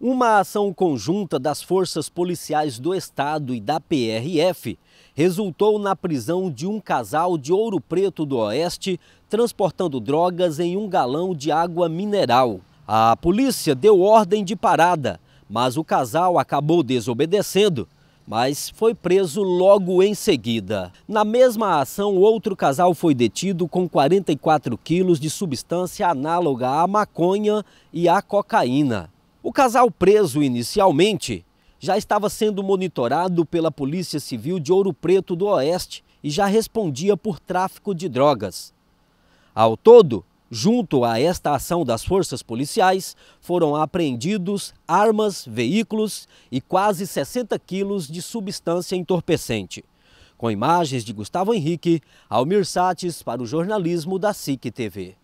Uma ação conjunta das forças policiais do Estado e da PRF resultou na prisão de um casal de Ouro Preto do Oeste transportando drogas em um galão de água mineral. A polícia deu ordem de parada, mas o casal acabou desobedecendo, mas foi preso logo em seguida. Na mesma ação, outro casal foi detido com 44 quilos de substância análoga à maconha e à cocaína. O casal preso inicialmente já estava sendo monitorado pela Polícia Civil de Ouro Preto do Oeste e já respondia por tráfico de drogas. Ao todo, junto a esta ação das forças policiais, foram apreendidos armas, veículos e quase 60 quilos de substância entorpecente. Com imagens de Gustavo Henrique, Almir Sates para o jornalismo da SIC TV.